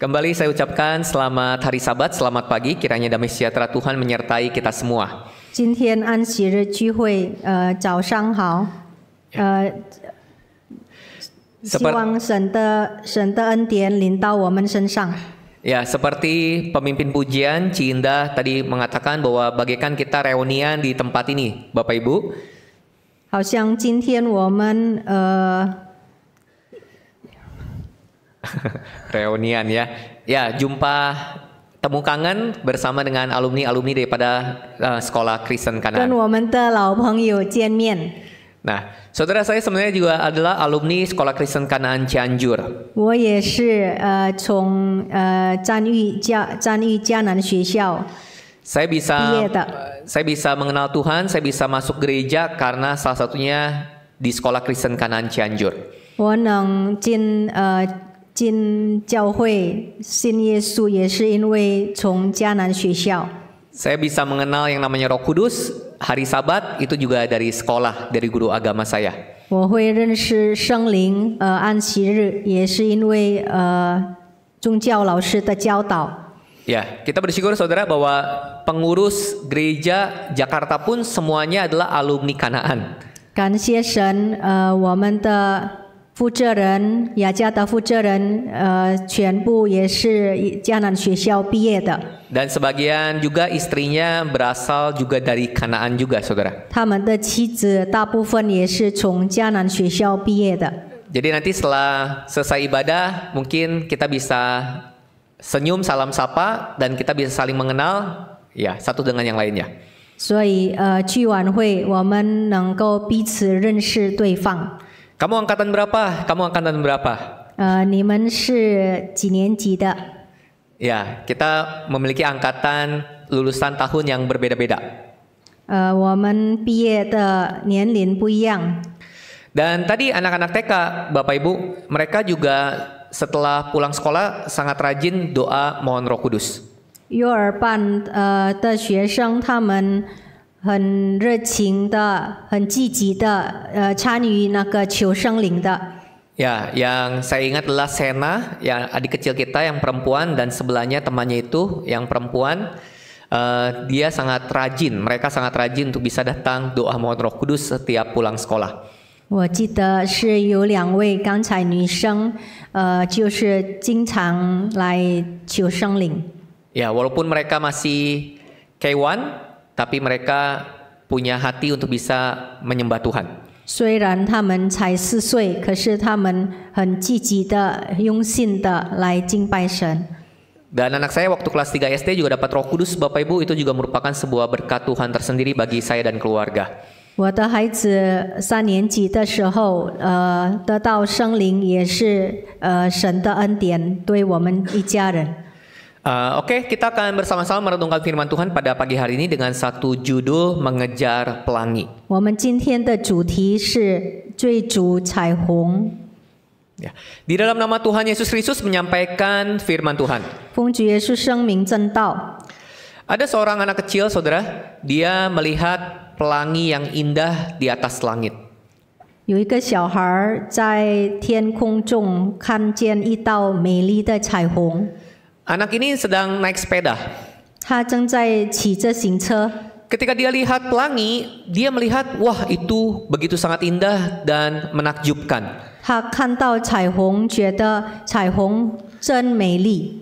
Kembali saya ucapkan selamat hari Sabat, selamat pagi. Kiranya damai sejahtera Tuhan menyertai kita semua. Ya, seperti pemimpin pujian Cinda tadi mengatakan bahwa bagaikan kita reunian di tempat ini, Bapak Ibu. 好像今天我们呃。Reunian ya. Ya, jumpa temu kangen bersama dengan alumni-alumni daripada uh, sekolah Kristen Kanan. Nah, saudara saya sebenarnya juga adalah alumni Sekolah Kristen Kanan Cianjur. Eh, eh, saya bisa saya bisa mengenal Tuhan, saya bisa masuk gereja karena salah satunya di Sekolah Kristen Kanan Cianjur. Saya bisa mengenal yang namanya Roh Kudus hari Sabat itu juga dari sekolah dari guru agama saya. 我会认识圣灵，呃，安息日也是因为呃宗教老师的教导。Ya, kita bersyukur saudara bahwa pengurus gereja Jakarta pun semuanya adalah alumni Kanaan. 感谢神，呃，我们的 dan sebagian juga istrinya berasal juga dari Kanaan juga, saudara. jadi nanti setelah selesai ibadah, mungkin kita bisa senyum salam sapa dan kita bisa saling mengenal ya satu dengan yang lainnya. Kamu angkatan berapa? Kamu angkatan berapa? Uh, Ya, kita memiliki angkatan lulusan tahun yang berbeda-beda. Uh, eh, Dan tadi anak-anak TK, Bapak Ibu, mereka juga setelah pulang sekolah sangat rajin doa mohon Roh Kudus. 幼儿班呃的学生，他们。Uh 很热情的、很积极的，呃，参与那个求生灵的。Ya, yang saya ingat adalah Sena, yang adik kecil kita yang perempuan dan sebelahnya temannya itu yang perempuan. Uh, dia sangat rajin, mereka sangat rajin untuk bisa datang doa mohon Roh Kudus setiap pulang sekolah. 我记得是有两位刚才女生，呃，就是经常来求生灵。Ya, walaupun mereka masih K1, tapi mereka punya hati untuk bisa menyembah Tuhan. 虽然他们才四岁，可是他们很积极的、用心的来敬拜神。Dan anak saya waktu kelas 3 SD juga dapat Roh Kudus, Bapak Ibu itu juga merupakan sebuah berkat Tuhan tersendiri bagi saya dan keluarga. 我的孩子三年级的时候，呃，得到圣灵也是呃神的恩典，对我们一家人。Uh, Oke, okay, kita akan bersama-sama merenungkan firman Tuhan pada pagi hari ini dengan satu judul mengejar pelangi. Yeah. Di dalam nama Tuhan Yesus Kristus menyampaikan firman Tuhan. Ada seorang anak kecil, saudara, dia melihat pelangi yang indah di atas langit. 有一个小孩在天空中看见一道美丽的彩虹。Anak ini sedang naik sepeda. 他正在骑着行车。Ketika dia lihat pelangi, dia melihat wah itu begitu sangat indah dan menakjubkan. 他看到彩虹，觉得彩虹真美丽。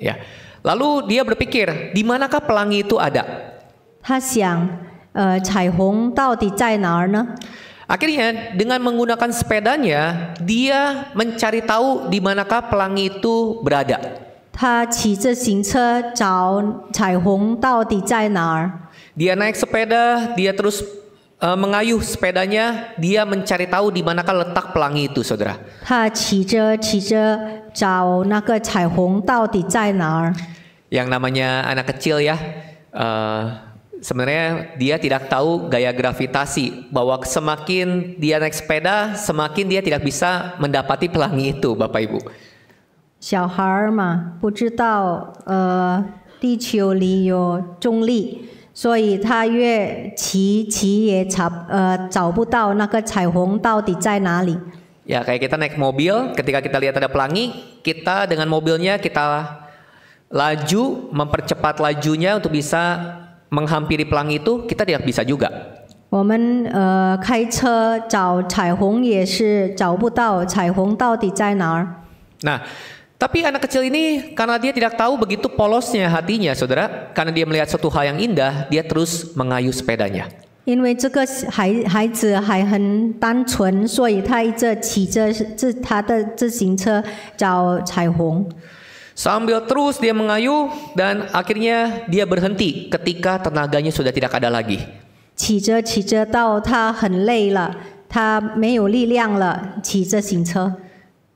Ya. Lalu dia berpikir, di manakah pelangi itu ada? 他想，呃，彩虹到底在哪儿呢？Akhirnya eh, dengan menggunakan sepedanya, dia mencari tahu di manakah pelangi itu berada. Dia naik sepeda, dia terus eh, mengayuh sepedanya, dia mencari tahu di manakah letak pelangi itu, saudara. 他骑着骑着找那个彩虹到底在哪儿。Yang namanya anak kecil ya, uh, sebenarnya dia tidak tahu gaya gravitasi bahwa semakin dia naik sepeda, semakin dia tidak bisa mendapati pelangi itu, Bapak Ibu. 小孩儿嘛，不知道呃地球里有重力，所以他越骑骑也找呃找不到那个彩虹到底在哪里。Ya kayak kita naik mobil, ketika kita lihat ada pelangi, kita dengan mobilnya kita laju, mempercepat lajunya untuk bisa menghampiri pelangi itu, kita tidak bisa juga. 我们呃开车找彩虹也是找不到彩虹到底在哪儿。Nah, tapi anak kecil ini karena dia tidak tahu begitu polosnya hatinya, saudara, karena dia melihat suatu hal yang indah, dia terus mengayuh sepedanya. 因为这个孩孩子还很单纯，所以他一直骑着自他的自行车找彩虹。Sambil terus dia mengayuh dan akhirnya dia berhenti ketika tenaganya sudah tidak ada lagi. 骑着骑着到他很累了，他没有力量了，骑着行车。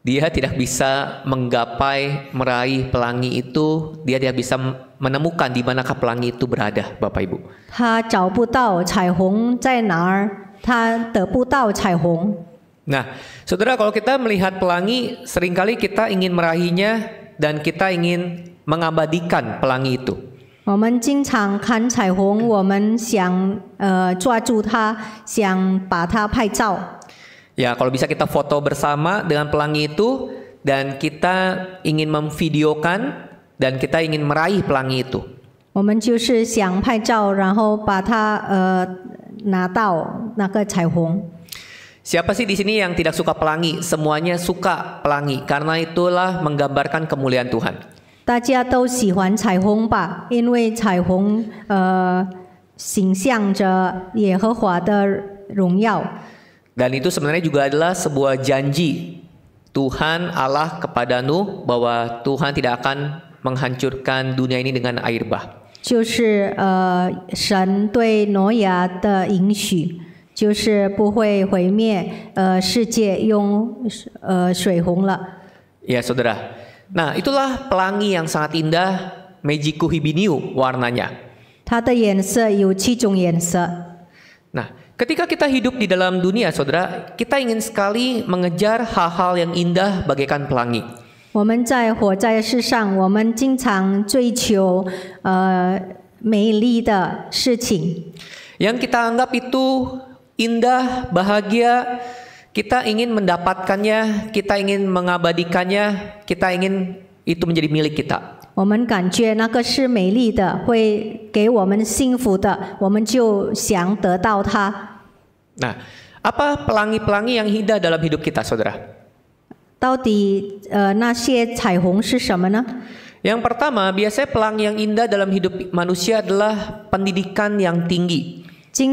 dia tidak bisa menggapai, meraih pelangi itu, dia tidak bisa menemukan di manakah pelangi itu berada, Bapak Ibu. Nah, saudara kalau kita melihat pelangi, seringkali kita ingin meraihnya dan kita ingin mengabadikan pelangi itu. 我们经常看彩虹，我们想呃抓住它，想把它拍照。Ya, kalau bisa kita foto bersama dengan pelangi itu dan kita ingin memvideokan dan kita ingin meraih pelangi itu. Siapa sih di sini yang tidak suka pelangi? Semuanya suka pelangi karena itulah menggambarkan kemuliaan Tuhan. 大家都喜欢彩虹吧，因为彩虹呃，形象着耶和华的荣耀。dan itu sebenarnya juga adalah sebuah janji Tuhan Allah kepada Nuh bahwa Tuhan tidak akan menghancurkan dunia ini dengan air bah. 就是呃，神对挪亚的允许，就是不会毁灭呃世界用呃水洪了。Ya saudara, nah itulah pelangi yang sangat indah, mejiku hibiniu warnanya. 它的颜色有七种颜色。Nah, Ketika kita hidup di dalam dunia, saudara, kita ingin sekali mengejar hal-hal yang indah bagaikan pelangi. 我们在活在世上，我们经常追求呃美丽的事情。Yang kita anggap itu indah, bahagia, kita ingin mendapatkannya, kita ingin mengabadikannya, kita ingin itu menjadi milik kita. 我们感觉那个是美丽的，会给我们幸福的，我们就想得到它。Nah, apa pelangi-pelangi yang indah dalam hidup kita, saudara? Eh, yang pertama, biasanya pelangi yang indah dalam hidup manusia adalah pendidikan yang tinggi. Eh,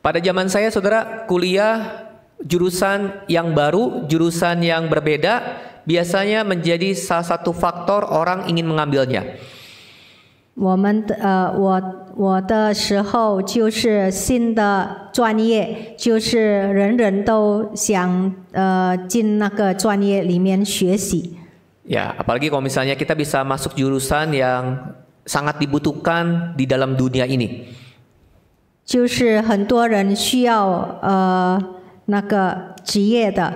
Pada zaman saya, saudara, kuliah jurusan yang baru, jurusan yang berbeda, biasanya menjadi salah satu faktor orang ingin mengambilnya. 我们的呃，我我的时候就是新的专业，就是人人都想呃进那个专业里面学习。y a apalagi kalau misalnya kita bisa masuk jurusan yang sangat dibutuhkan di dalam dunia ini。就是很多人需要呃那个职业的。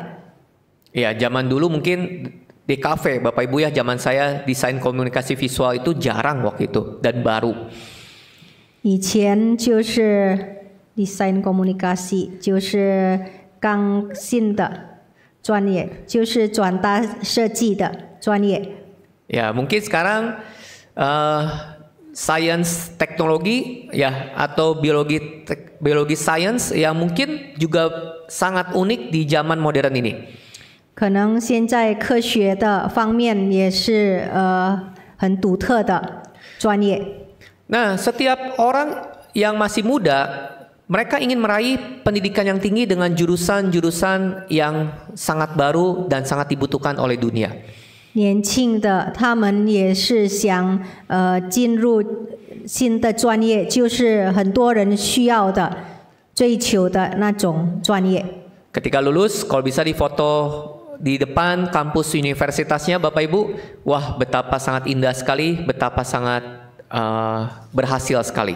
y a h zaman dulu mungkin。di kafe Bapak Ibu ya zaman saya desain komunikasi visual itu jarang waktu itu dan baru. 以前就是 desain komunikasi 就是刚性的专业，就是转达设计的专业。Ya mungkin sekarang uh, science teknologi ya atau biologi biologi science yang mungkin juga sangat unik di zaman modern ini. 可能现在科学的方面也是呃很独特的专业。Nah, setiap orang yang masih muda, mereka ingin meraih pendidikan yang tinggi dengan jurusan-jurusan yang sangat baru dan sangat dibutuhkan oleh dunia. 年轻的他们也是想呃进入新的专业，就是很多人需要的、追求的那种专业。Ketika lulus, kalau bisa difoto di depan kampus universitasnya Bapak Ibu, wah betapa sangat indah sekali, betapa sangat uh, berhasil sekali.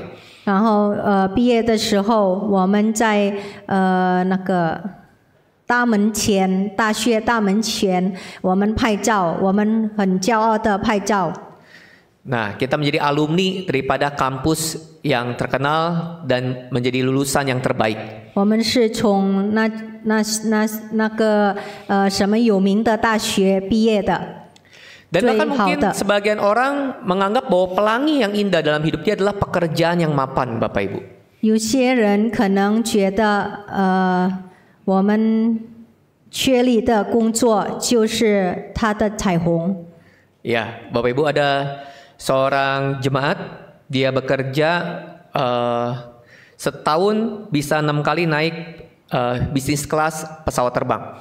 Nah, kita menjadi alumni daripada kampus yang terkenal dan menjadi lulusan yang terbaik. 我们是从那那那那个呃什么有名的大学毕业的。Dan bahkan mungkin sebagian orang menganggap bahwa pelangi yang indah dalam hidup dia adalah pekerjaan yang mapan, Bapak Ibu. 有些人可能觉得，呃，我们确立的工作就是他的彩虹。Ya, Bapak Ibu ada seorang jemaat dia bekerja uh, setahun bisa enam kali naik uh, bisnis kelas pesawat terbang.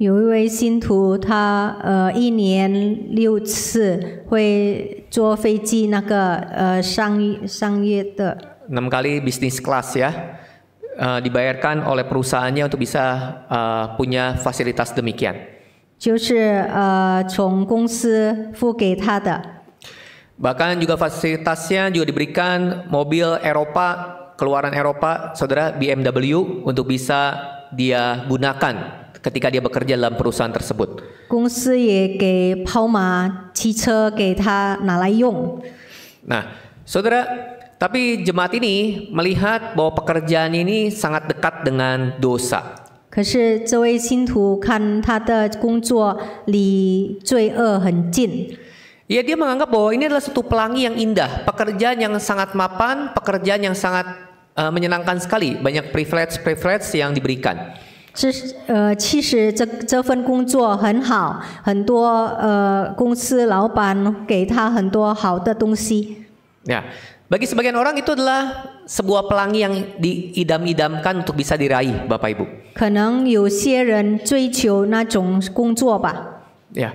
有一位信徒，他呃一年六次会坐飞机，那个呃商商业的。enam kali bisnis kelas ya. Uh, dibayarkan oleh perusahaannya untuk bisa uh, punya fasilitas demikian. 就是呃从公司付给他的。Bahkan juga fasilitasnya juga diberikan mobil Eropa keluaran Eropa, saudara BMW untuk bisa dia gunakan ketika dia bekerja dalam perusahaan tersebut. Nah, saudara, tapi jemaat ini melihat bahwa pekerjaan ini sangat dekat dengan dosa. 可是这位信徒看他的工作离罪恶很近。Ya kan e dia menganggap bahwa ini adalah satu pelangi yang indah, pekerjaan yang sangat mapan, pekerjaan yang sangat uh, menyenangkan sekali banyak privilege-privilege yang diberikan. bagi sebagian orang itu adalah sebuah pelangi yang diidam-idamkan untuk bisa diraih, Bapak Ibu. 可能有些人追求那种工作吧。Ya. Yeah.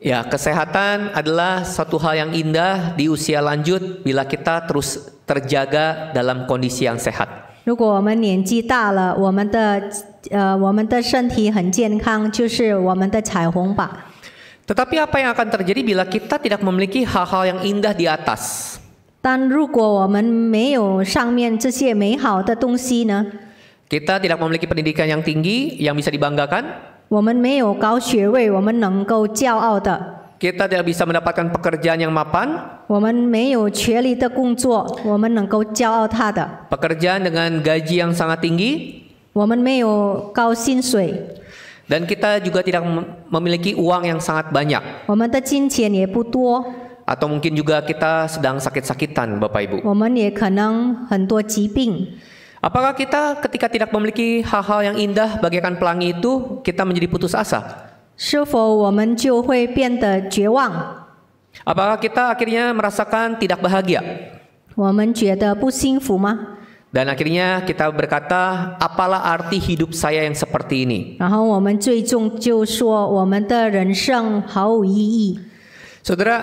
Ya, kesehatan adalah satu hal yang indah di usia lanjut bila kita terus terjaga dalam kondisi yang sehat. Tetapi apa yang akan terjadi bila kita tidak memiliki hal-hal yang indah di atas? kita tidak memiliki pendidikan yang tinggi yang bisa dibanggakan. 我们没有高学位，我们能够骄傲的。Kita tidak bisa mendapatkan pekerjaan yang mapan. Pekerjaan dengan gaji yang sangat tinggi. Dan kita juga tidak memiliki uang yang sangat banyak. Atau mungkin juga kita sedang sakit-sakitan, Bapak Ibu. Apakah kita ketika tidak memiliki hal-hal yang indah bagaikan pelangi itu kita menjadi putus asa? Apakah kita akhirnya merasakan tidak bahagia? Dan akhirnya kita berkata, apalah arti hidup saya yang seperti ini? Saudara,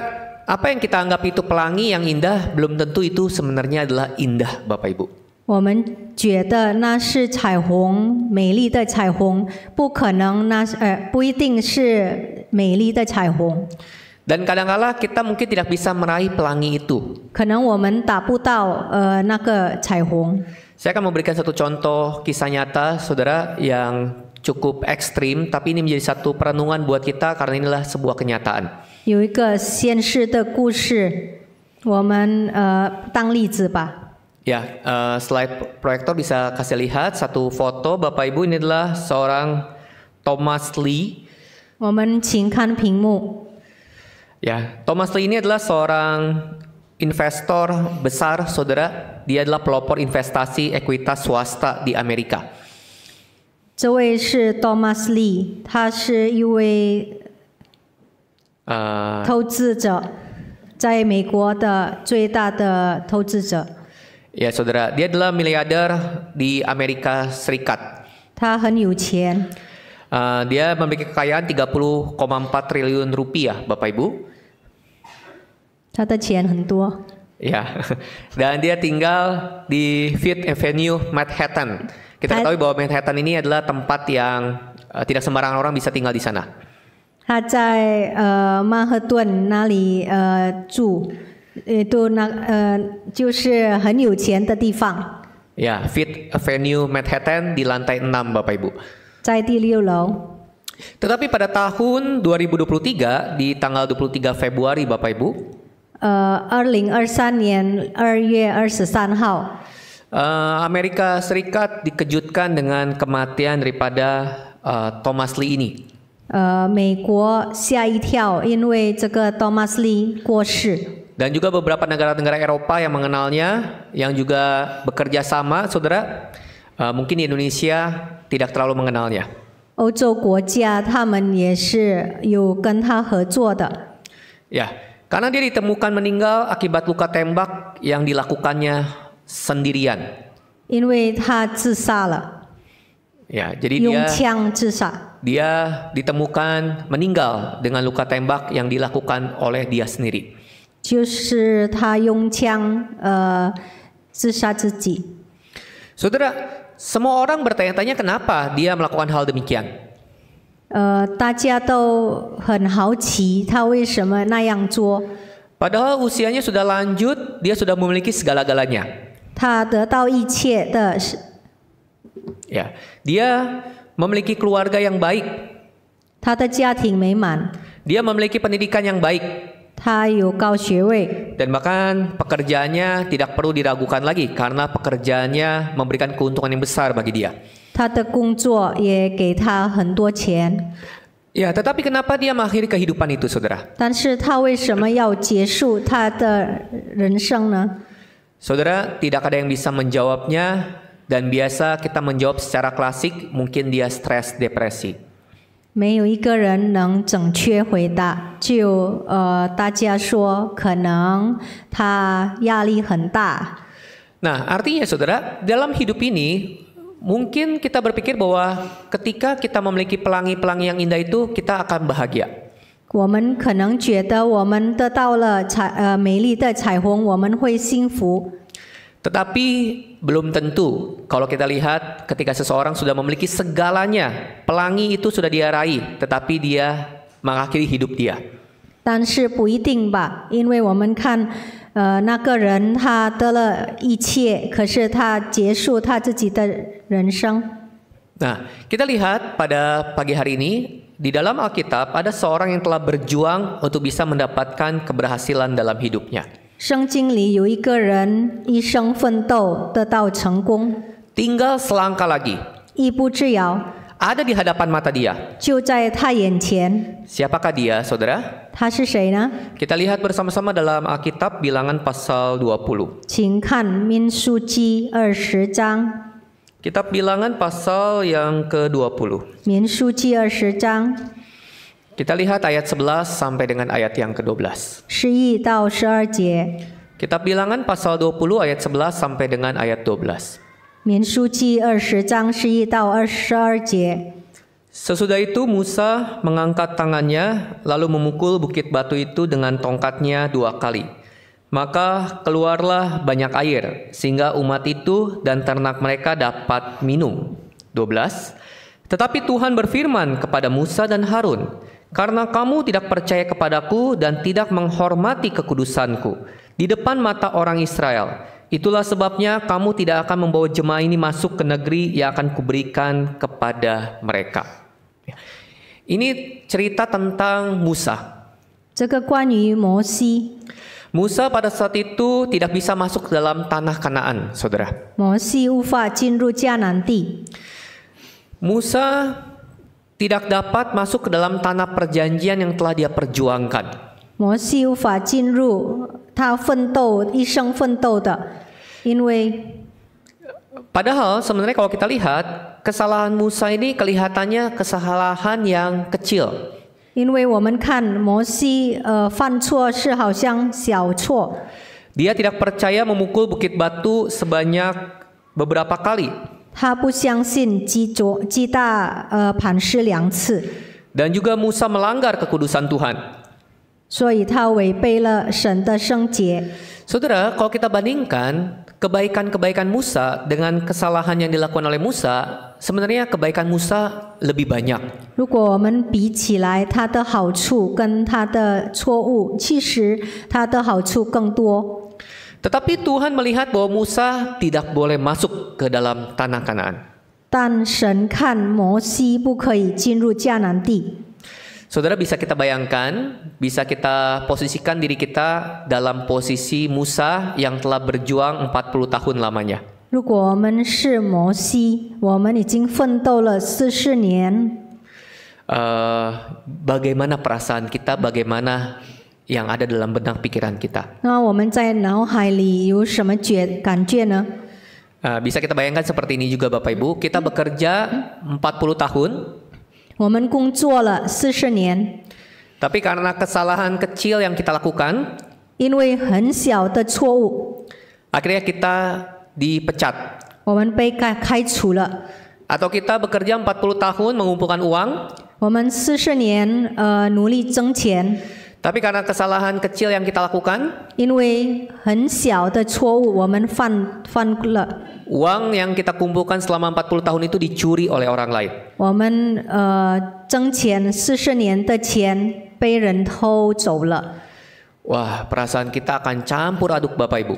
apa yang kita anggap itu pelangi yang indah belum tentu itu sebenarnya adalah indah Bapak Ibu. 我们觉得那是彩虹，美丽的彩虹，不可能那呃不一定是美丽的彩虹。Dan kadangkala kita mungkin tidak bisa meraih pelangi itu. 可能我们达不到呃那个彩虹。Saya akan memberikan satu contoh kisah nyata, saudara, yang cukup ekstrim, tapi ini menjadi satu perenungan buat kita karena inilah sebuah kenyataan. 有一个现实的故事，我们呃当例子吧。Ya, uh, slide proyektor bisa kasih lihat satu foto Bapak Ibu ini adalah seorang Thomas Lee. Woman Qingkan Pingmu. Ya, Thomas Lee ini adalah seorang investor besar, saudara. Dia adalah pelopor investasi ekuitas swasta di Amerika. Lee，他是一位呃投资者，在美国的最大的投资者。Ya, saudara, dia adalah miliarder di Amerika Serikat. Uh, dia memiliki kekayaan 30,4 triliun rupiah, Bapak Ibu. Ya, dan dia tinggal di Fifth Avenue, Manhattan. Kita ketahui bahwa Manhattan ini adalah tempat yang uh, tidak sembarangan orang bisa tinggal di sana. 他在呃曼哈顿那里呃住。Eh, ya Fifth Avenue Manhattan di lantai 6 Bapak Ibu. Tetapi pada tahun 2023 di tanggal 23 Februari Bapak Ibu. Uh, 2023 2月23 uh, Amerika Serikat dikejutkan dengan kematian daripada uh, Thomas Lee ini. Uh, 美国吓一跳，因为这个 Thomas Lee 过世。dan juga beberapa negara-negara Eropa yang mengenalnya, yang juga bekerja sama, saudara, uh, mungkin di Indonesia tidak terlalu mengenalnya. Ya, karena dia ditemukan meninggal akibat luka tembak yang dilakukannya sendirian. 因为他自杀了。Ya, jadi dia dia ditemukan meninggal dengan luka tembak yang dilakukan oleh dia sendiri. Saudara, semua orang bertanya-tanya kenapa dia melakukan hal demikian. 呃，大家都很好奇他为什么那样做。Padahal usianya sudah lanjut, dia sudah memiliki segala-galanya. Ya, dia memiliki keluarga yang baik. 他的家庭美满。Dia memiliki pendidikan yang baik. Dan bahkan pekerjaannya tidak perlu diragukan lagi karena pekerjaannya memberikan keuntungan yang besar bagi dia. Ya, tetapi kenapa dia mengakhiri kehidupan itu, saudara? Saudara, tidak ada yang bisa menjawabnya dan biasa kita menjawab secara klasik, mungkin dia stres, depresi. 没有一个人能准确回答。就呃，大家说可能他压力很大。Nah, artinya saudara, dalam hidup ini mungkin kita berpikir bahwa ketika kita memiliki pelangi-pelangi yang indah itu, kita akan bahagia. 我们可能觉得我们得到了彩呃美丽的彩虹，我们会幸福。Tetapi belum tentu kalau kita lihat ketika seseorang sudah memiliki segalanya, pelangi itu sudah dia raih, tetapi dia mengakhiri hidup dia. 但是不一定吧，因为我们看，呃，那个人他得了一切，可是他结束他自己的人生。Nah, kita lihat pada pagi hari ini di dalam Alkitab ada seorang yang telah berjuang untuk bisa mendapatkan keberhasilan dalam hidupnya. 圣经里有一个人一生奋斗得到成功，tinggal selangkah lagi. 一步之遥 Ada di hadapan mata dia. 就在他眼前。Siapakah dia, saudara? Kita lihat bersama-sama dalam Alkitab bilangan pasal 20. Kitab bilangan pasal yang ke-20. 民数记二十章 kita lihat ayat 11 sampai dengan ayat yang ke-12. Kitab Bilangan pasal 20 ayat 11 sampai dengan ayat 12. Sesudah itu Musa mengangkat tangannya lalu memukul bukit batu itu dengan tongkatnya dua kali. Maka keluarlah banyak air sehingga umat itu dan ternak mereka dapat minum. 12. Tetapi Tuhan berfirman kepada Musa dan Harun, karena kamu tidak percaya kepadaku dan tidak menghormati kekudusanku di depan mata orang Israel, itulah sebabnya kamu tidak akan membawa jemaah ini masuk ke negeri yang akan kuberikan kepada mereka. Ya. Ini cerita tentang Musa. Musa pada saat itu tidak bisa masuk ke dalam tanah Kanaan, saudara. Musa tidak dapat masuk ke dalam tanah perjanjian yang telah dia perjuangkan. Padahal sebenarnya kalau kita lihat kesalahan Musa ini kelihatannya kesalahan yang kecil. Eh, dia tidak percaya memukul bukit batu sebanyak beberapa kali. Dan juga Musa melanggar kekudusan Tuhan. Saudara, kalau kita bandingkan kebaikan-kebaikan Musa dengan kesalahan yang dilakukan oleh Musa, sebenarnya kebaikan Musa lebih banyak. 如果我们比起来，他的好处跟他的错误，其实他的好处更多。tetapi Tuhan melihat bahwa Musa tidak boleh masuk ke dalam tanah Kanaan. Dan, kan Saudara bisa kita bayangkan, bisa kita posisikan diri kita dalam posisi Musa yang telah berjuang 40 tahun lamanya. Uh, bagaimana perasaan kita? Bagaimana yang ada dalam benak pikiran kita. Nah, uh, bisa kita bayangkan seperti ini juga Bapak Ibu, kita bekerja 40 tahun. 我们工作了40 karena kesalahan kecil yang kita lakukan, akhirnya kita dipecat. Atau kita bekerja 40 tahun mengumpulkan uang. 我们40年呃努力挣钱。tapi karena kesalahan kecil yang kita lakukan, uang yang kita kumpulkan selama 40 tahun itu dicuri oleh orang lain. Wah, perasaan kita akan campur aduk Bapak Ibu.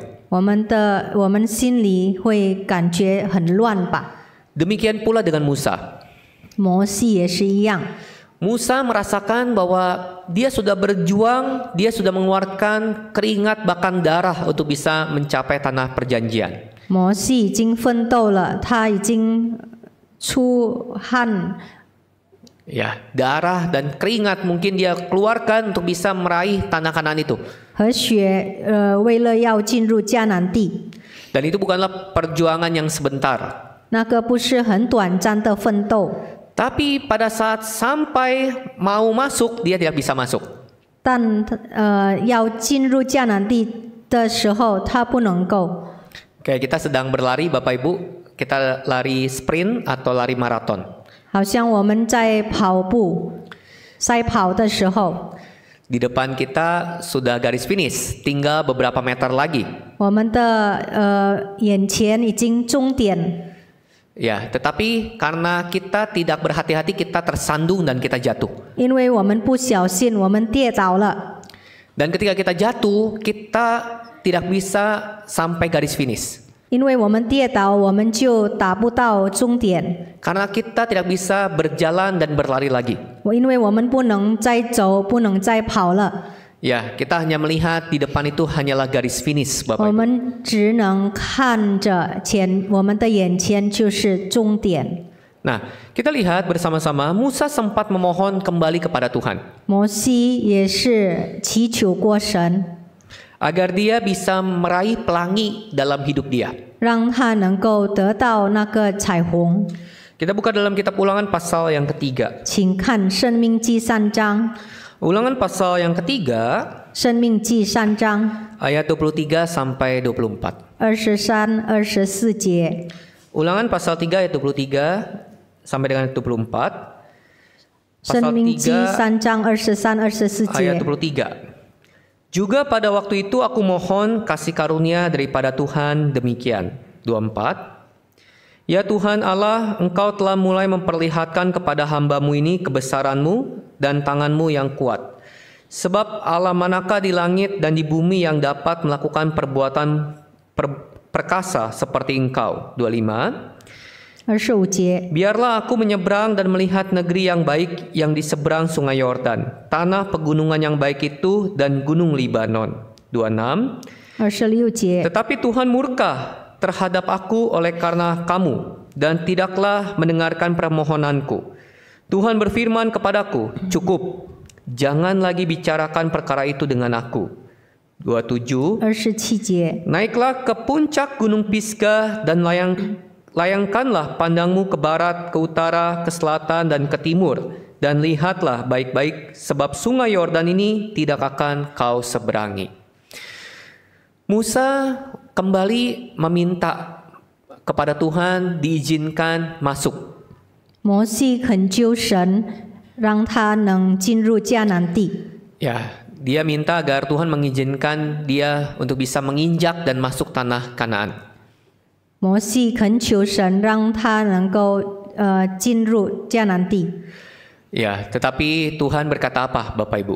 Demikian pula dengan Musa. 摩西也是一样。Musa merasakan bahwa dia sudah berjuang, dia sudah mengeluarkan keringat bahkan darah untuk bisa mencapai tanah perjanjian. Mose ya, darah dan keringat mungkin dia keluarkan untuk bisa meraih tanah kanan itu. E, dan itu bukanlah perjuangan yang sebentar. 那个不是很短暂的奋斗。tapi pada saat sampai mau masuk, dia tidak bisa masuk. Dan eh, Oke, kita sedang berlari, Bapak Ibu, kita lari sprint atau lari maraton. Di depan kita sudah garis finish, tinggal beberapa meter lagi. 我们的呃眼前已经终点。Ya, tetapi karena kita tidak berhati-hati kita tersandung dan kita jatuh. Dan ketika kita jatuh, kita tidak bisa sampai garis finish. Karena kita tidak bisa berjalan dan berlari lagi. Ya, kita hanya melihat di depan itu hanyalah garis finish, Bapak. Nah, kita lihat bersama-sama Musa sempat memohon kembali kepada Tuhan. Agar dia bisa meraih pelangi dalam hidup dia. Kita buka dalam kitab Ulangan pasal yang ketiga. 请看《生命记》三章。Ulangan pasal yang ketiga. 生命记三章 ayat 23 sampai 24. Ulangan pasal 3 ayat 23 sampai dengan 24. Shenmingji Pasal 命记3 ayat 23. Juga pada waktu itu aku mohon kasih karunia daripada Tuhan demikian. 24. Ya Tuhan Allah, Engkau telah mulai memperlihatkan kepada hambamu ini kebesaranmu dan tanganmu yang kuat. Sebab Allah manakah di langit dan di bumi yang dapat melakukan perbuatan per, perkasa seperti engkau? 25. 25 Biarlah aku menyeberang dan melihat negeri yang baik yang di seberang sungai Yordan, tanah pegunungan yang baik itu dan gunung Libanon. 26. 26 Tetapi Tuhan murka terhadap aku oleh karena kamu dan tidaklah mendengarkan permohonanku. Tuhan berfirman kepadaku, cukup, jangan lagi bicarakan perkara itu dengan aku. 27. Naiklah ke puncak gunung Pisgah dan layang, layangkanlah pandangmu ke barat, ke utara, ke selatan, dan ke timur. Dan lihatlah baik-baik, sebab sungai Yordan ini tidak akan kau seberangi. Musa kembali meminta kepada Tuhan diizinkan masuk. Mosi Ya, dia minta agar Tuhan mengizinkan dia untuk bisa menginjak dan masuk tanah Kanaan. Mosi e, Ya, tetapi Tuhan berkata apa, Bapak Ibu?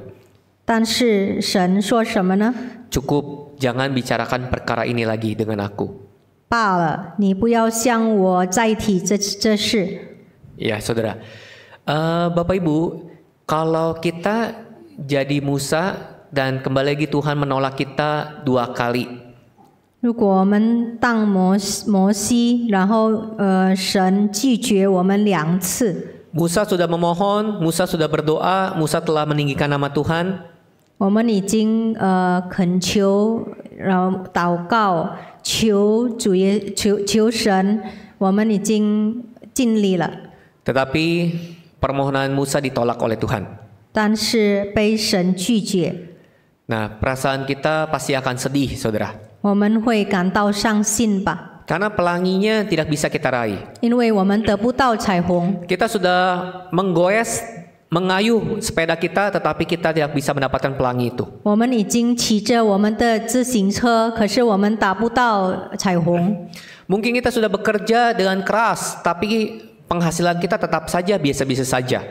Cukup, jangan bicarakan perkara ini lagi dengan aku. 罢了，你不要向我再提这这事。Ya, saudara. Uh, Bapak Ibu, kalau kita jadi Musa dan kembali lagi Tuhan menolak kita dua kali. 如果我们当摩摩西，然后呃，神拒绝我们两次。Musa sudah memohon, Musa sudah berdoa, Musa telah meninggikan nama Tuhan. Tetapi permohonan Musa ditolak oleh Tuhan. 但是被神拒绝。Nah, perasaan kita pasti akan sedih, saudara. 我们会感到伤心吧。karena pelanginya tidak bisa kita raih. Kita sudah menggoes mengayuh sepeda kita tetapi kita tidak bisa mendapatkan pelangi itu. Mungkin kita sudah bekerja dengan keras tapi penghasilan kita tetap saja biasa-biasa saja.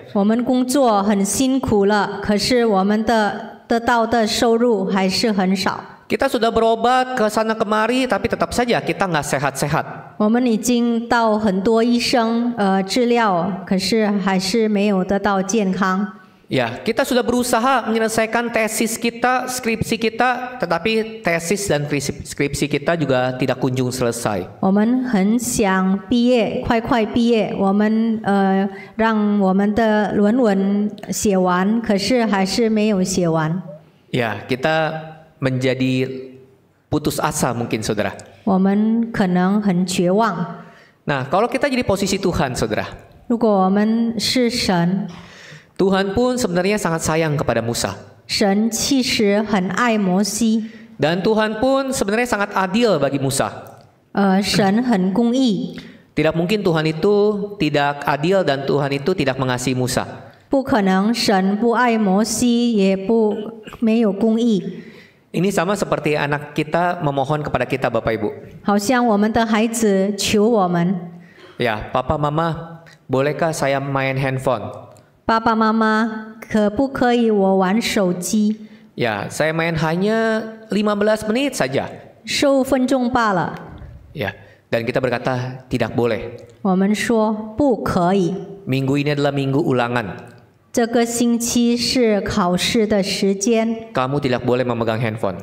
Kita sudah berobat ke sana kemari, tapi tetap saja kita nggak sehat-sehat. Ya, kita sudah berusaha menyelesaikan tesis kita, skripsi kita, tetapi tesis dan skripsi kita juga tidak kunjung selesai. Ya, kita menjadi putus asa mungkin saudara. Nah, kalau kita jadi posisi Tuhan, saudara. Tuhan pun sebenarnya sangat sayang kepada Musa. Dan Tuhan pun sebenarnya sangat adil bagi Musa. Eh, tidak mungkin Tuhan itu tidak adil dan Tuhan itu tidak mengasihi Musa. 不可能，神不爱摩西，也不没有公义。ini sama seperti anak kita memohon kepada kita Bapak Ibu. Ya, Papa Mama, bolehkah saya main handphone? Ya, saya main hanya 15 menit saja. 15 dan kita berkata tidak boleh. Minggu ini adalah minggu ulangan. Kamu tidak boleh memegang handphone.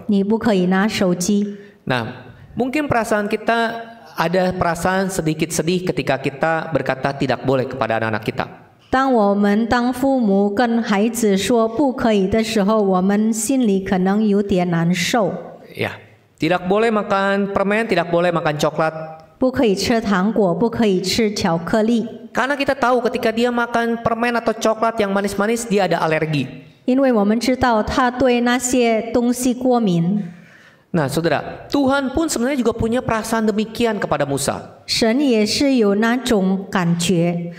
mungkin perasaan kita ada perasaan sedikit sedih ketika kita berkata tidak boleh kepada anak-anak kita. tidak boleh makan permen, tidak boleh makan coklat. 不可以吃糖果，不可以吃巧克力。Karena kita tahu ketika dia makan permen atau coklat yang manis-manis dia ada alergi. 因为我们知道他对那些东西过敏。Nah, saudara, Tuhan pun sebenarnya juga punya perasaan demikian kepada Musa. 神也是有那种感觉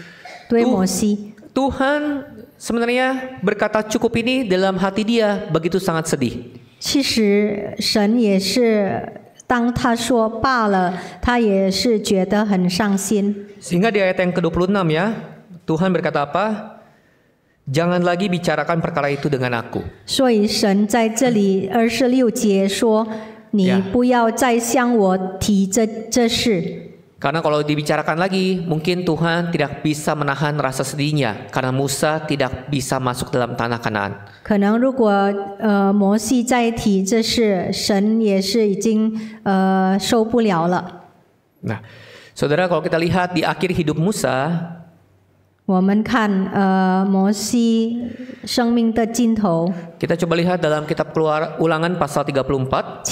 对摩西。Tuhan sebenarnya berkata cukup ini dalam hati dia begitu sangat sedih. 其实神也是当他说罢了，他也是觉得很伤心。Sehingga di ayat yang ke-26 ya, Tuhan berkata apa? Jangan lagi bicarakan perkara itu dengan aku. 所以神在这里二十六节说：“你不要再向我提这这事。” Karena kalau dibicarakan lagi, mungkin Tuhan tidak bisa menahan rasa sedihnya karena Musa tidak bisa masuk dalam tanah Kanaan. 可能如果呃摩西再提这事，神也是已经呃受不了了。Nah, saudara kalau kita lihat di akhir hidup Musa, coba lihat dalam kitab keluar ulangan pasal 34.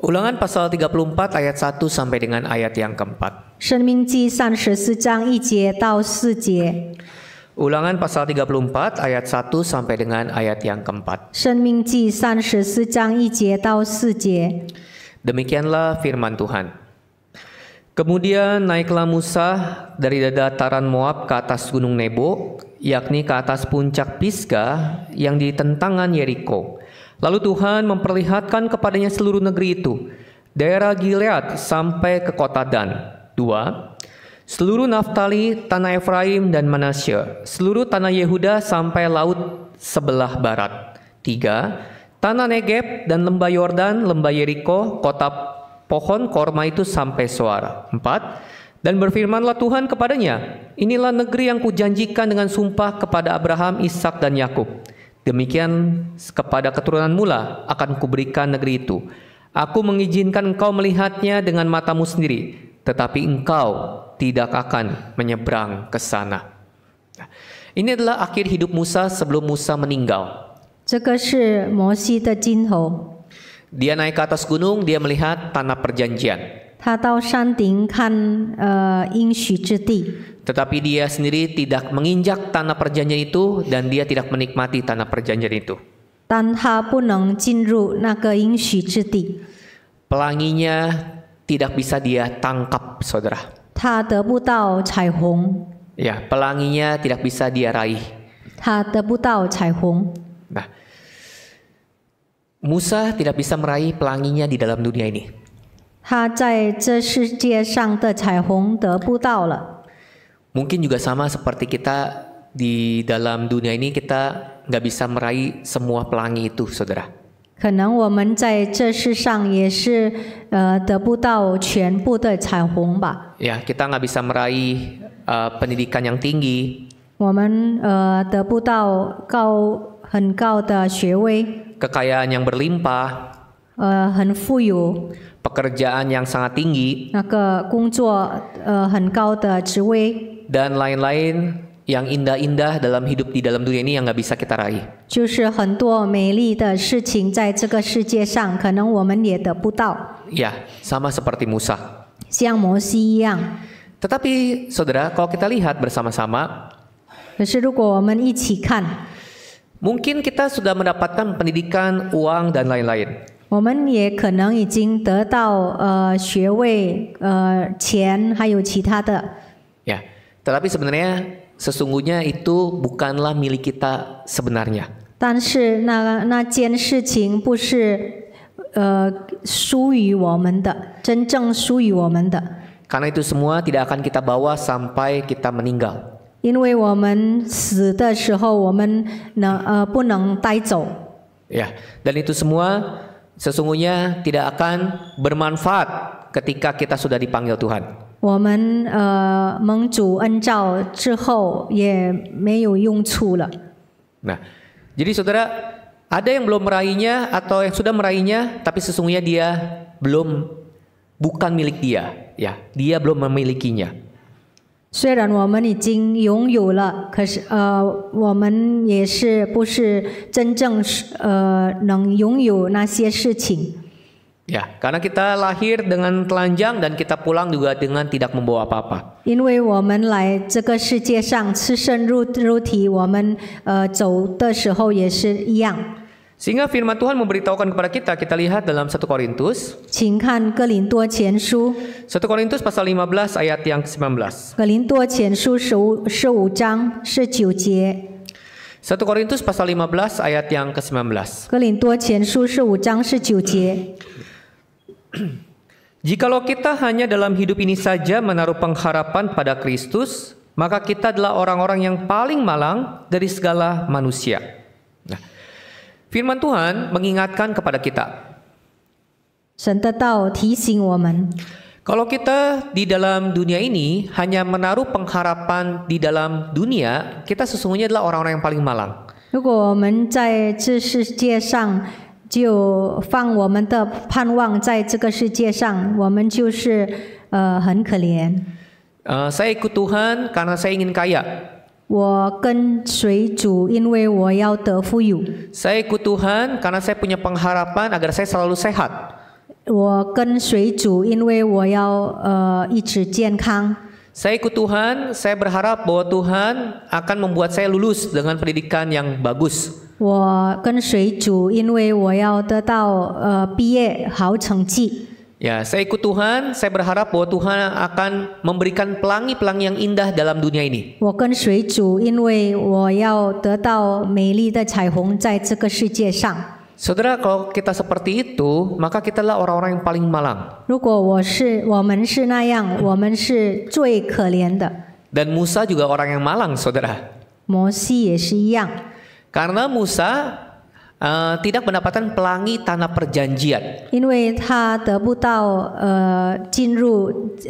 Ulangan pasal 34 ayat 1 sampai dengan ayat yang keempat. Ulangan pasal 34 ayat 1 sampai dengan ayat yang keempat. Demikianlah firman Tuhan. Kemudian naiklah Musa dari dataran Moab ke atas gunung Nebo, yakni ke atas puncak Pisgah yang di tentangan Yeriko. Lalu Tuhan memperlihatkan kepadanya seluruh negeri itu, daerah Gilead sampai ke kota Dan. Dua, seluruh Naftali, tanah Efraim dan Manasya, seluruh tanah Yehuda sampai laut sebelah barat. Tiga, tanah Negeb dan lembah Yordan, lembah Yeriko, kota pohon korma itu sampai suara. Empat, dan berfirmanlah Tuhan kepadanya, inilah negeri yang kujanjikan dengan sumpah kepada Abraham, Ishak dan Yakub. Demikian kepada keturunan mula akan kuberikan negeri itu. Aku mengizinkan engkau melihatnya dengan matamu sendiri, tetapi engkau tidak akan menyeberang ke sana. Nah, ini adalah akhir hidup Musa sebelum Musa meninggal. Dia naik ke atas gunung, dia melihat tanah perjanjian. Tetapi dia sendiri tidak menginjak tanah perjanjian itu dan dia tidak menikmati tanah perjanjian itu. dia tidak bisa dia tangkap, saudara. 他得不到彩虹。Ya, pelanginya tidak bisa dia raih. 他得不到彩虹。Nah, Musa tidak bisa meraih pelanginya di dalam dunia ini. 他在这世界上的彩虹得不到了。Mungkin juga sama seperti kita di dalam dunia ini kita nggak bisa meraih semua pelangi itu, saudara. 可能我们在这世上也是呃得不到全部的彩虹吧。Ya, kita nggak bisa meraih uh, pendidikan yang tinggi. 我们呃得不到高很高的学位。Kekayaan yang berlimpah. 呃，很富有。pekerjaan yang sangat tinggi, dan lain lain-lain yang indah-indah dalam hidup di dalam dunia ini yang nggak bisa kita raih. 就是很多美丽的事情在这个世界上，可能我们也得不到，Ya, sama seperti Musa. 像摩西一样。Tetapi saudara, kalau kita lihat bersama-sama, 可是如果我们一起看，mungkin kita sudah mendapatkan pendidikan, uang, dan lain-lain. 我们也可能已经得到呃学位、呃钱，还有其他的。Ya, tetapi sebenarnya sesungguhnya itu bukanlah milik kita sebenarnya. 但是那那件事情不是呃属于我们的，真正属于我们的。Karena itu semua tidak akan kita bawa sampai kita meninggal. 因为我们死的时候，我们能呃不能带走。Ya, dan itu semua sesungguhnya tidak akan bermanfaat ketika kita sudah dipanggil Tuhan. Uh, nah, jadi saudara ada yang belum meraihnya atau yang sudah meraihnya tapi sesungguhnya dia belum bukan milik dia ya, dia belum memilikinya. 虽然我们已经拥有了，可是呃，我们也是不是真正是呃能拥有那些事情？Yeah，karena kita lahir dengan telanjang dan kita pulang juga dengan tidak membawa apa-apa。因为我们来这个世界上，吃身入肉体，我们呃走的时候也是一样。Sehingga firman Tuhan memberitahukan kepada kita, kita lihat dalam 1 Korintus. 请看哥林多前书 .1 Korintus pasal 15 ayat yang 19. 哥林多前书15章19 1 Korintus pasal 15 ayat yang ke-19. Jikalau kita hanya dalam hidup ini saja menaruh pengharapan pada Kristus, maka kita adalah orang-orang yang paling malang dari segala manusia. Firman Tuhan mengingatkan kepada kita. Kalau kita di dalam dunia ini hanya menaruh pengharapan di dalam dunia, kita sesungguhnya adalah orang-orang yang paling malang. Uh, saya ikut Tuhan karena saya ingin kaya. 我跟随主，因为我要得富有。Saya ikut Tuhan karena saya punya pengharapan agar saya selalu sehat. Saya ikut Tuhan, saya berharap bahwa Tuhan akan membuat saya lulus dengan pendidikan yang bagus. bagus. Ya, saya ikut Tuhan, saya berharap bahwa Tuhan akan memberikan pelangi-pelangi yang indah dalam dunia ini. Saudara, kalau kita seperti itu, maka kita adalah orang-orang yang paling malang. Dan Musa juga orang yang malang, saudara. Karena Musa Eh, tidak mendapatkan pelangi tanah perjanjian. Eh,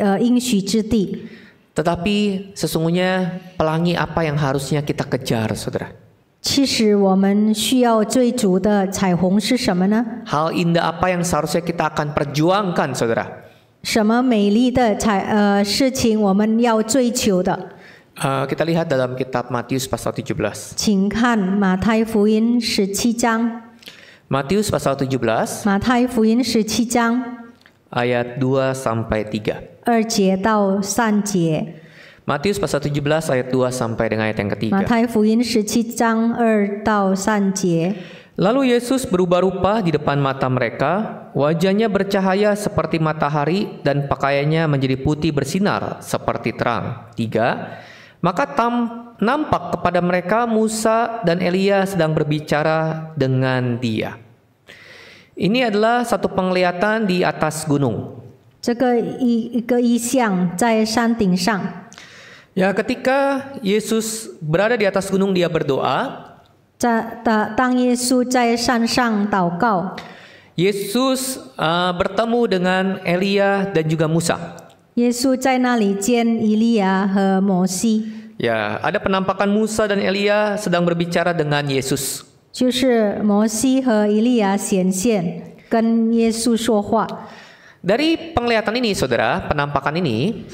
eh, Tetapi sesungguhnya pelangi apa yang harusnya kita kejar, saudara? Hal indah apa yang seharusnya kita akan perjuangkan, saudara? 什么美丽的彩呃事情我们要追求的？Uh, kita lihat dalam kitab Matius pasal 17. Cingkan Matai Fuin 17章. Matius pasal 17. Matai Fuin 17章. Ayat 2 sampai 3. Matius pasal 17 ayat 2 sampai dengan ayat yang ketiga. Matai Fuin 17 jang 2到3节. Lalu Yesus berubah rupa di depan mata mereka, wajahnya bercahaya seperti matahari dan pakaiannya menjadi putih bersinar seperti terang. Tiga, maka tam, nampak kepada mereka Musa dan Elia sedang berbicara dengan dia. Ini adalah satu penglihatan di atas gunung. Ya, ketika Yesus berada di atas gunung dia berdoa. Yesus uh, bertemu dengan Elia dan juga Musa. Ya, ada penampakan Musa dan Elia sedang berbicara dengan Yesus. dari penglihatan ini, saudara, penampakan ini,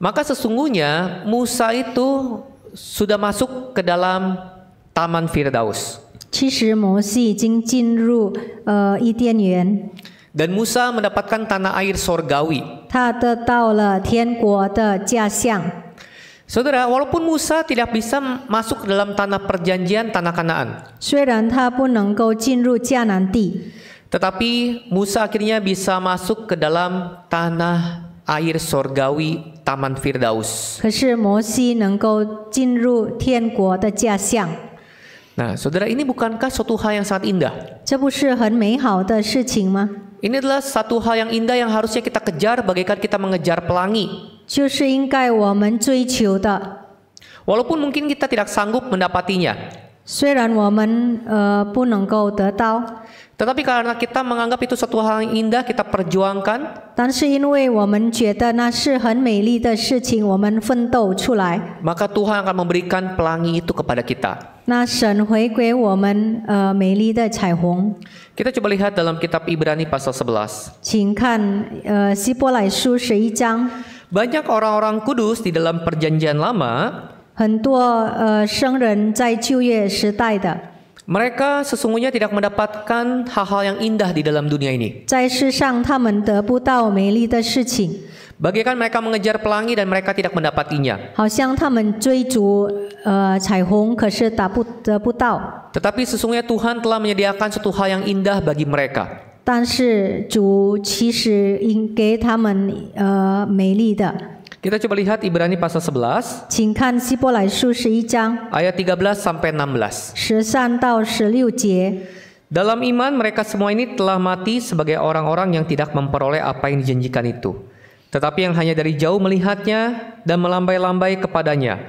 maka sesungguhnya Musa itu sudah masuk ke dalam Taman Firdaus. 其实摩西已经进入呃伊甸园。dan Musa mendapatkan tanah air sorgawi. Saudara, walaupun Musa tidak bisa masuk ke dalam tanah perjanjian tanah Kanaan. Tetapi Musa akhirnya bisa masuk ke dalam tanah air sorgawi Taman Firdaus. Nah, saudara ini bukankah suatu hal yang sangat indah? Ini adalah satu hal yang indah yang harusnya kita kejar bagaikan kita mengejar pelangi. Walaupun mungkin kita tidak sanggup mendapatinya. Tetapi karena kita menganggap itu satu hal yang indah, kita perjuangkan. Maka Tuhan akan memberikan pelangi itu kepada kita. 那神回归我们呃美丽的彩虹。Kita coba lihat dalam kitab Ibrani pasal 11. Banyak orang orang-orang kudus di dalam perjanjian lama. Mereka sesungguhnya tidak mendapatkan hal-hal yang indah di dalam dunia ini. Bagaikan mereka mengejar pelangi dan mereka tidak mendapatinya. Tetapi sesungguhnya Tuhan telah menyediakan satu hal yang indah bagi mereka. Kita coba lihat Ibrani pasal 11. Ayat 13 sampai 16. Dalam iman mereka semua ini telah mati sebagai orang-orang yang tidak memperoleh apa yang dijanjikan itu tetapi yang hanya dari jauh melihatnya dan melambai-lambai kepadanya,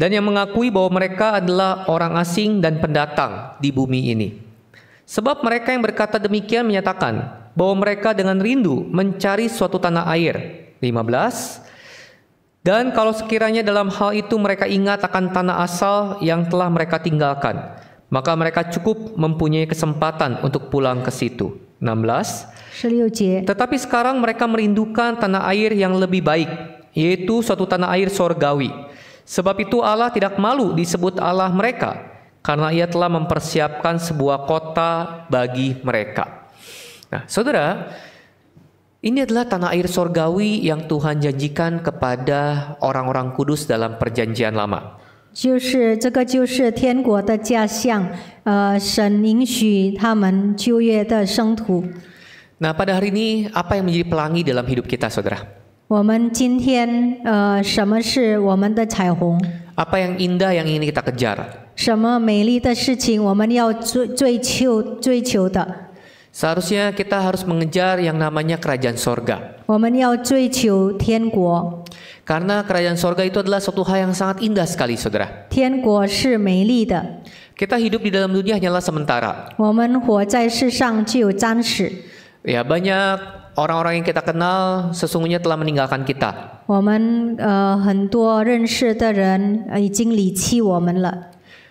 dan yang mengakui bahwa mereka adalah orang asing dan pendatang di bumi ini. Sebab mereka yang berkata demikian menyatakan bahwa mereka dengan rindu mencari suatu tanah air. 15 dan kalau sekiranya dalam hal itu mereka ingat akan tanah asal yang telah mereka tinggalkan, maka mereka cukup mempunyai kesempatan untuk pulang ke situ. 16 Tetapi sekarang mereka merindukan tanah air yang lebih baik yaitu suatu tanah air sorgawi sebab itu Allah tidak malu disebut Allah mereka karena ia telah mempersiapkan sebuah kota bagi mereka Nah saudara ini adalah tanah air sorgawi yang Tuhan janjikan kepada orang-orang kudus dalam perjanjian lama 就是这个就是天国的家乡，呃，神允许他们就业的生土。Nah pada hari ini apa yang menjadi pelangi dalam hidup kita, saudara? 我们今天呃，什么是我们的彩虹？Apa yang indah yang ingin kita kejar? kita harus mengejar yang namanya kerajaan sorga. Karena kerajaan sorga itu adalah suatu hal yang sangat indah sekali, saudara. Kita hidup di dalam dunia hanyalah sementara. Ya banyak orang-orang yang kita kenal sesungguhnya telah meninggalkan kita.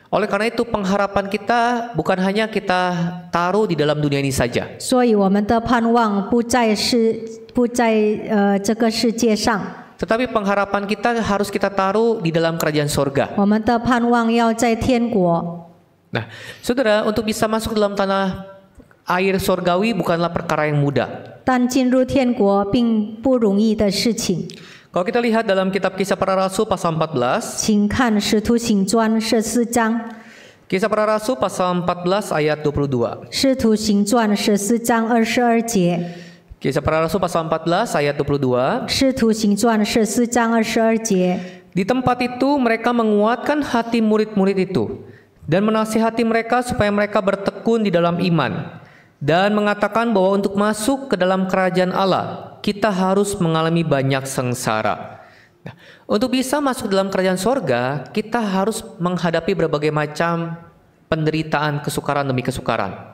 Oleh karena itu pengharapan kita bukan hanya kita taruh di dalam dunia ini saja. So, tetapi pengharapan kita harus kita taruh di dalam kerajaan sorga. Nah, saudara, untuk bisa masuk dalam tanah air sorgawi bukanlah perkara yang mudah. Kalau kita lihat dalam kitab kisah para rasul pasal 14, Kisah para Rasul pasal 14 ayat 22. Kisah Para Rasul pasal 14 ayat 22. Di tempat itu mereka menguatkan hati murid-murid itu dan menasihati mereka supaya mereka bertekun di dalam iman dan mengatakan bahwa untuk masuk ke dalam kerajaan Allah kita harus mengalami banyak sengsara. Nah, untuk bisa masuk dalam kerajaan sorga, kita harus menghadapi berbagai macam penderitaan kesukaran demi kesukaran.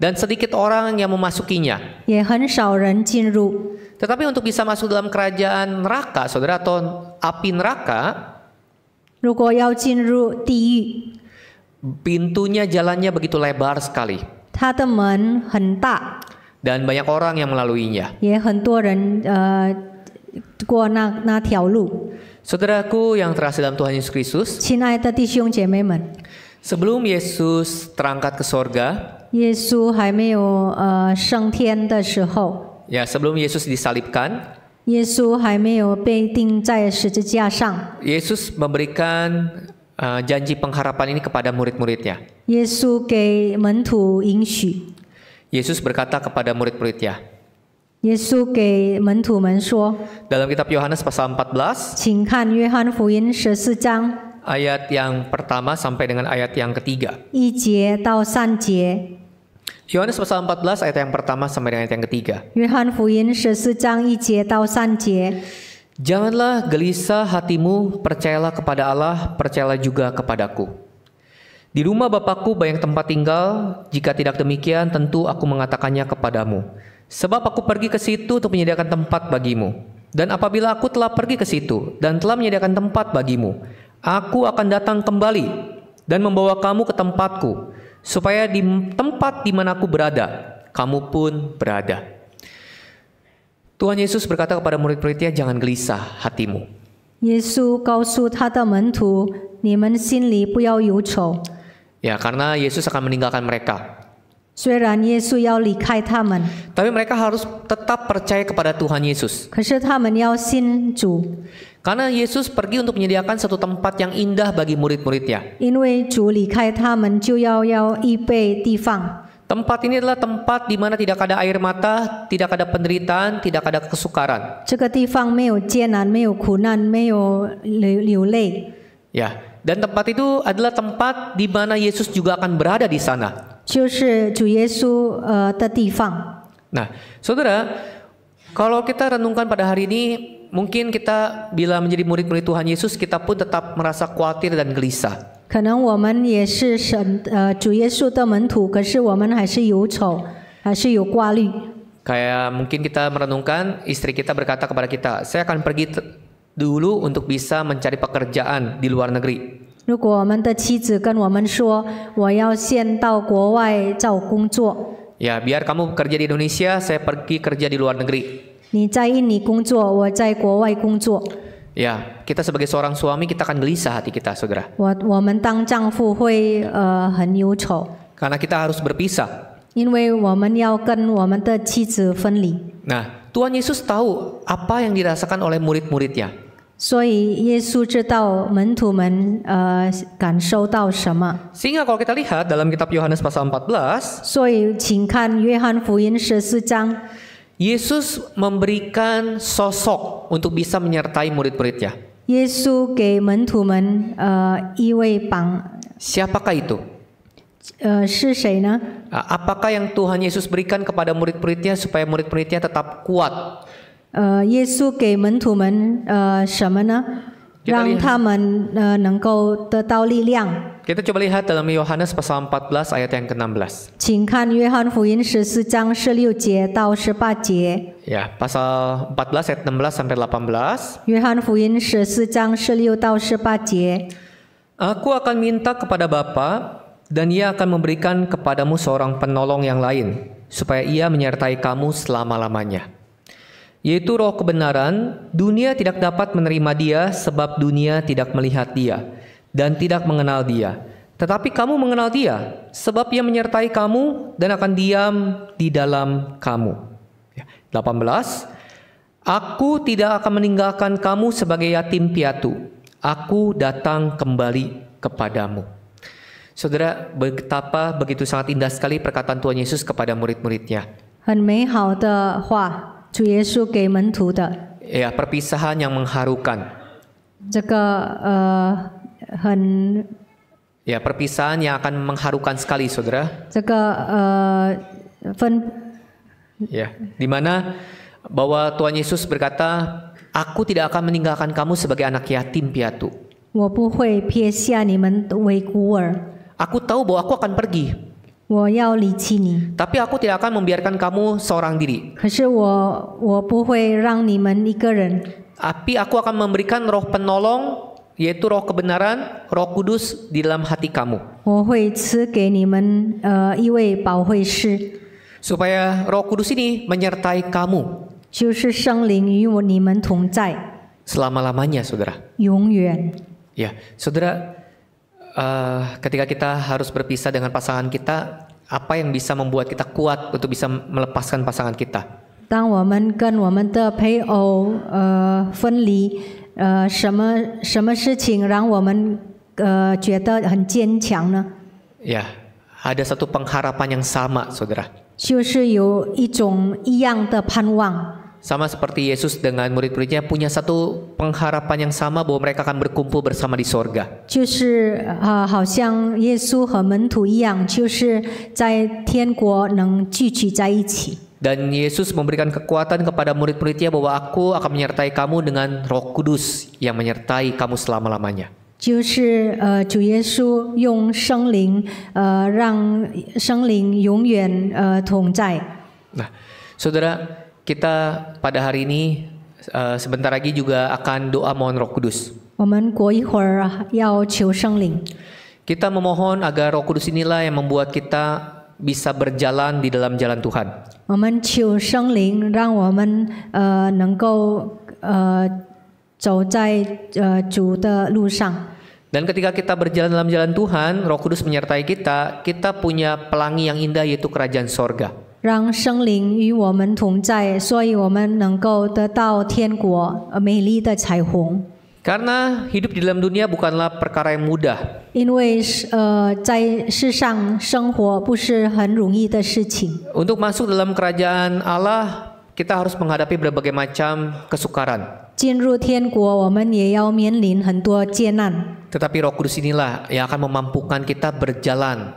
Dan sedikit orang yang memasukinya. Tetapi untuk bisa masuk dalam kerajaan neraka, saudara atau api neraka, pintunya jalannya begitu lebar sekali. Dan banyak orang yang melaluinya. Saudaraku yang terasih dalam Tuhan Yesus Kristus. Sebelum Yesus terangkat ke sorga. Yesus Uh, eh, Ya, sebelum Yesus disalibkan. Yesus memberikan uh, janji pengharapan ini kepada murid-muridnya. Yesus berkata kepada murid-muridnya. Dalam kitab Yohanes pasal ayat yang pertama sampai dengan ayat yang ketiga. Yohanes pasal 14 ayat yang pertama sampai dengan ayat yang ketiga. Janganlah gelisah hatimu, percayalah kepada Allah, percayalah juga kepadaku. Di rumah Bapakku banyak tempat tinggal, jika tidak demikian tentu aku mengatakannya kepadamu Sebab aku pergi ke situ untuk menyediakan tempat bagimu. Dan apabila aku telah pergi ke situ dan telah menyediakan tempat bagimu, aku akan datang kembali dan membawa kamu ke tempatku, supaya di tempat di mana aku berada, kamu pun berada. Tuhan Yesus berkata kepada murid-muridnya, jangan gelisah hatimu. Yesus Ya, karena Yesus akan meninggalkan mereka. 虽然耶稣要离开他们，tapi mereka harus tetap percaya kepada Tuhan Yesus. Yesus pergi untuk menyediakan satu tempat yang indah bagi murid-muridnya. Tempat ini adalah tempat di mana tidak ada air mata, tidak ada penderitaan, tidak ada kesukaran. Ya, dan tempat itu adalah tempat di mana Yesus juga akan berada di sana. 就是主耶稣呃的地方。Nah, saudara, kalau kita renungkan pada hari ini, mungkin kita bila menjadi murid-murid Tuhan Yesus, kita pun tetap merasa khawatir dan gelisah. 可能我们也是神呃主耶稣的门徒，可是我们还是有愁，还是有挂虑。Kayak mungkin kita merenungkan istri kita berkata kepada kita, saya akan pergi dulu untuk bisa mencari pekerjaan di luar negeri. 如果我们的妻子跟我们说，我要先到国外找工作。Ya, biar kamu kerja di Indonesia, saya pergi kerja di luar negeri. 你在印尼工作，我在国外工作。Ya, kita sebagai seorang suami kita akan gelisah hati kita, saudara. 我我们当丈夫会呃很忧愁，Karena kita harus berpisah. 因为我们要跟我们的妻子分离。Nah, Tuhan Yesus tahu apa yang dirasakan oleh murid-muridnya. 所以耶稣知道门徒们呃感受到什么。Sehingga kalau kita lihat dalam kitab Yohanes pasal 14. 所以请看约翰福音十四章。Yesus memberikan sosok untuk bisa menyertai murid-muridnya. Yesus itu? Uh, Apakah yang Tuhan Yesus berikan kepada murid-muridnya supaya murid-muridnya tetap kuat 呃，耶稣给门徒们呃什么呢？让他们呃能够得到力量。Kita coba lihat dalam Yohanes pasal 14 ayat yang ke-16. 14章 Ya, pasal 14 ayat 16 sampai 18. 14章 Aku akan minta kepada Bapa dan ia akan memberikan kepadamu seorang penolong yang lain supaya ia menyertai kamu selama-lamanya yaitu roh kebenaran, dunia tidak dapat menerima dia sebab dunia tidak melihat dia dan tidak mengenal dia. Tetapi kamu mengenal dia sebab ia menyertai kamu dan akan diam di dalam kamu. 18. Ya, Aku tidak akan meninggalkan kamu sebagai yatim piatu. Aku datang kembali kepadamu. Saudara, betapa begitu sangat indah sekali perkataan Tuhan Yesus kepada murid-muridnya. 主耶稣给门徒的。Ya, perpisahan yang mengharukan. ya, perpisahan yang akan mengharukan sekali, saudara. ya, di mana bahwa Tuhan Yesus berkata, Aku tidak akan meninggalkan kamu sebagai anak yatim piatu. Aku tahu bahwa aku akan pergi. Tapi aku tidak akan membiarkan kamu seorang diri. Tapi aku akan memberikan roh penolong yaitu roh kebenaran, roh kudus di dalam hati kamu. roh kudus ini menyertai kamu. Selama lamanya saudara. 永远。Ya, saudara uh, ketika kita harus berpisah dengan pasangan kita, apa yang bisa membuat kita kuat untuk bisa melepaskan pasangan kita? 当我们跟我们的配偶呃分离，呃，什么什么事情让我们呃觉得很坚强呢？Ya, eh, eh, ada satu pengharapan yang sama, saudara. Sama seperti Yesus dengan murid-muridnya punya satu pengharapan yang sama bahwa mereka akan berkumpul bersama di sorga. Dan Yesus memberikan kekuatan kepada murid-muridnya bahwa aku akan menyertai kamu dengan roh kudus yang menyertai kamu selama-lamanya. 就是呃，主耶稣用圣灵，呃，让圣灵永远呃同在。Nah, saudara, kita pada hari ini uh, sebentar lagi juga akan doa mohon Roh Kudus. Ah, kita memohon agar Roh Kudus inilah yang membuat kita bisa berjalan di dalam jalan Tuhan. Eh, eh, Dan ketika kita berjalan dalam jalan Tuhan, Roh Kudus menyertai kita, kita punya pelangi yang indah yaitu kerajaan sorga. 让圣灵与我们同在，所以我们能够得到天国美丽的彩虹。Karena hidup di dalam dunia bukanlah perkara yang mudah. Untuk masuk dalam kerajaan Allah, kita harus menghadapi berbagai macam kesukaran. Tetapi Roh Kudus inilah yang akan memampukan kita berjalan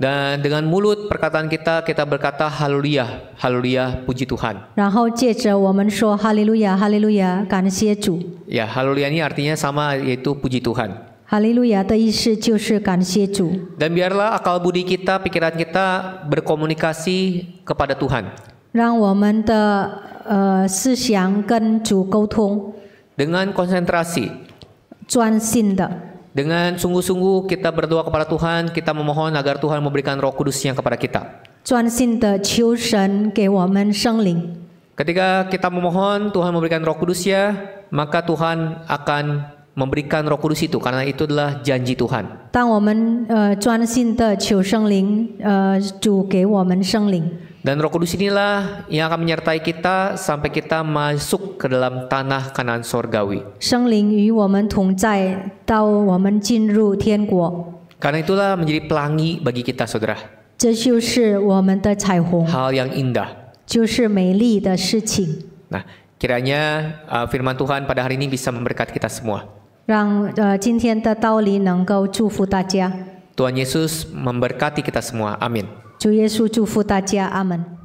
Dan dengan mulut perkataan kita kita berkata haleluya, haleluya puji Tuhan. Ya, haleluya ini artinya sama yaitu puji Tuhan. Dan biarlah akal budi kita, pikiran kita berkomunikasi kepada Tuhan. Dengan konsentrasi. 专心的。dengan sungguh-sungguh kita berdoa kepada Tuhan, kita memohon agar Tuhan memberikan roh kudusnya kepada kita. Ketika kita memohon Tuhan memberikan roh kudusnya, maka Tuhan akan memberikan roh kudus itu karena itu adalah janji Tuhan. 当我们呃专心的求圣灵，呃，主给我们圣灵。dan Roh Kudus inilah yang akan menyertai kita sampai kita masuk ke dalam tanah kanan sorgawi. Karena itulah menjadi pelangi bagi kita, saudara. Hal yang indah. Nah, kiranya uh, firman Tuhan pada hari ini bisa memberkati kita semua. Uh, Tuhan Yesus memberkati kita semua. Amin. 主耶稣祝福大家，阿门。